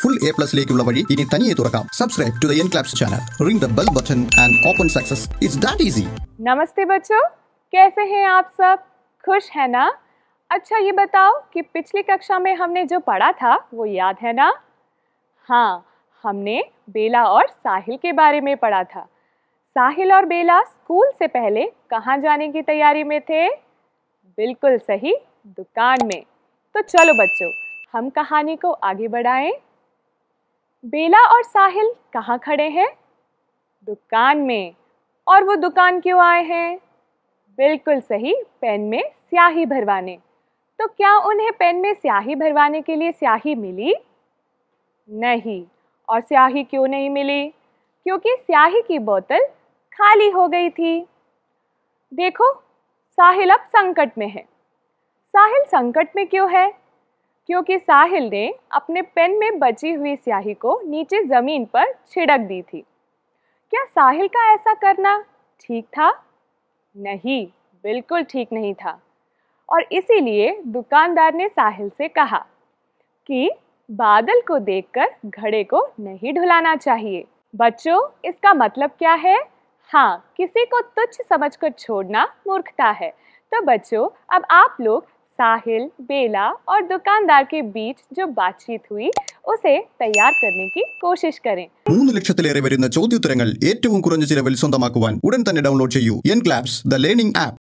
A plus പ്ലസിലേക്കുള്ള ulla vadi ini thaniye thurakam subscribe to the claps channel ring the bell button and open success it's that easy namaste bachcho kaise hain aap sab khush hai na अच्छा ये बताओ कि पिछली कक्षा में हमने जो पढ़ा था वो याद है ना हाँ हमने बेला और साहिल के बारे में पढ़ा था साहिल और बेला स्कूल से पहले कहाँ जाने की तैयारी में थे बिल्कुल सही दुकान में तो चलो बच्चों हम कहानी को आगे बढ़ाएं बेला और साहिल कहाँ खड़े हैं दुकान में और वो दुकान क्यों आए हैं बिल्कुल सही पेन में स्याही भरवाने तो क्या उन्हें पेन में स्याही भरवाने के लिए स्याही मिली नहीं और स्याही क्यों नहीं मिली क्योंकि स्याही की बोतल खाली हो गई थी देखो साहिल अब संकट में है साहिल संकट में क्यों है क्योंकि साहिल ने अपने पेन में बची हुई स्याही को नीचे ज़मीन पर छिड़क दी थी क्या साहिल का ऐसा करना ठीक था नहीं बिल्कुल ठीक नहीं था और इसीलिए दुकानदार ने साहिल से कहा कि बादल को देखकर घड़े को नहीं ढुलाना चाहिए बच्चों इसका मतलब क्या है हाँ किसी को तुच्छ समझकर छोड़ना मूर्खता है तो बच्चों अब आप लोग साहिल बेला और दुकानदार के बीच जो बातचीत हुई उसे തയ്യാർ करने कोशिश करें മൂന്ന് ലക്ഷത്തിലേറെ വരുന്ന ചോദ്യോത്തരങ്ങൾ ഏറ്റവും കുറഞ്ഞ ചിലവിൽ സ്വന്തമാക്കുവാൻ ഉടൻ തന്നെ ഡൗൺലോഡ് ചെയ്യൂ N claps the learning app